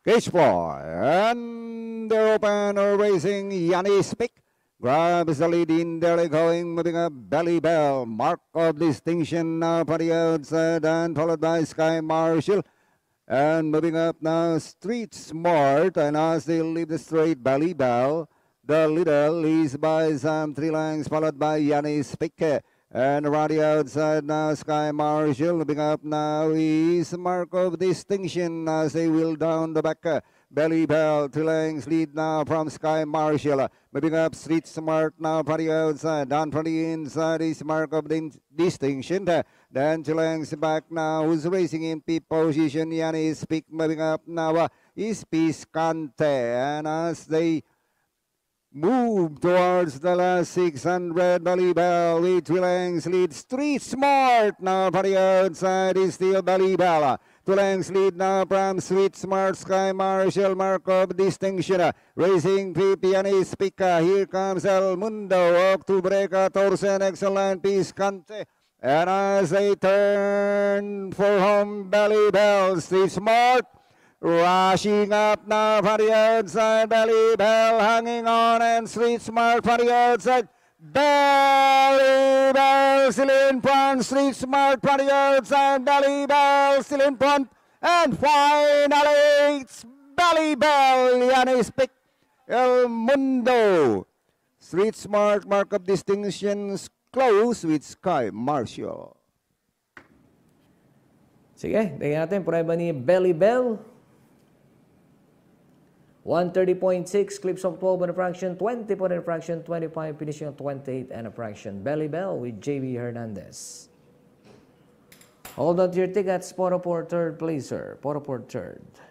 Gage boy and they're open, racing Yanni Spick. Grabs the lead in there going, moving up Belly Bell. Mark of distinction now for the outside and followed by Sky Marshall. And moving up now, Street Smart. And as they leave the straight, Belly Bell. The leader leads by some three lengths, followed by Yanni Spick. And the radio outside now, Sky Marshall. looking up now is Mark of Distinction as they will down the back. Uh, belly Bell, two lengths lead now from Sky Marshall. Moving up, Street Smart now, party outside. Down party inside is Mark of Distinction. Then uh, two lengths back now, who's racing in P position. Yanni Speak moving up now uh, is Piscante. And as they Move towards the last 600. bell leads Twilangs leads three smart. Now for the outside is still Dalibel. Twilangs lead now from Sweet Smart Sky Marshal Mark of Distinction. Racing Pipiani speaker. Here comes El Mundo. to break a Torsen. Excellent piece. Cante. And as they turn for home, bell Street Smart. Rushing up now for the outside, Belly Bell hanging on and Street Smart for the outside. Belly Bell still in front, Street Smart for the outside, Belly Bell still in front. And finally, it's Belly Bell and his pick, El Mundo. Street Smart Mark of Distinctions close with Sky Marshall. Sige, tingnan natin, prueba ni Belly Bell. 130.6 clips of 12 and a fraction, 20 point and a fraction, 25 finishing on 28 and a fraction. Belly bell with J B Hernandez. Hold on to your tickets, porter for third placer, Poro porter. third.